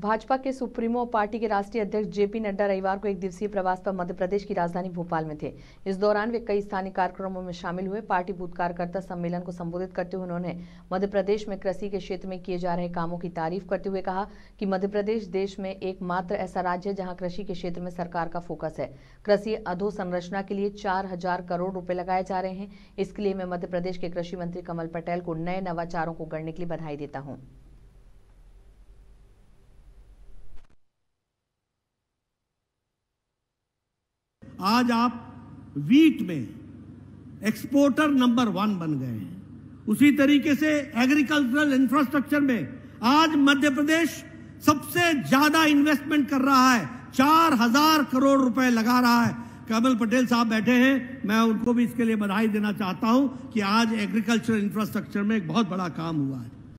भाजपा के सुप्रीमो और पार्टी के राष्ट्रीय अध्यक्ष जेपी नड्डा रविवार को एक दिवसीय प्रवास पर मध्य प्रदेश की राजधानी भोपाल में थे इस दौरान वे कई स्थानीय कार्यक्रमों में शामिल हुए पार्टी बूथ कार्यकर्ता सम्मेलन को संबोधित करते हुए उन्होंने मध्य प्रदेश में कृषि के क्षेत्र में किए जा रहे कामों की तारीफ करते हुए कहा कि मध्य प्रदेश देश में एकमात्र ऐसा राज्य है जहाँ कृषि के क्षेत्र में सरकार का फोकस है कृषि अधोसंरचना के लिए चार करोड़ रुपए लगाए जा रहे हैं इसके लिए मैं मध्य प्रदेश के कृषि मंत्री कमल पटेल को नए नवाचारों को गढ़ने के लिए बधाई देता हूँ आज आप वीट में एक्सपोर्टर नंबर वन बन गए हैं उसी तरीके से एग्रीकल्चरल इंफ्रास्ट्रक्चर में आज मध्य प्रदेश सबसे ज्यादा इन्वेस्टमेंट कर रहा है चार हजार करोड़ रुपए लगा रहा है कमल पटेल साहब बैठे हैं मैं उनको भी इसके लिए बधाई देना चाहता हूं कि आज एग्रीकल्चर इंफ्रास्ट्रक्चर में एक बहुत बड़ा काम हुआ है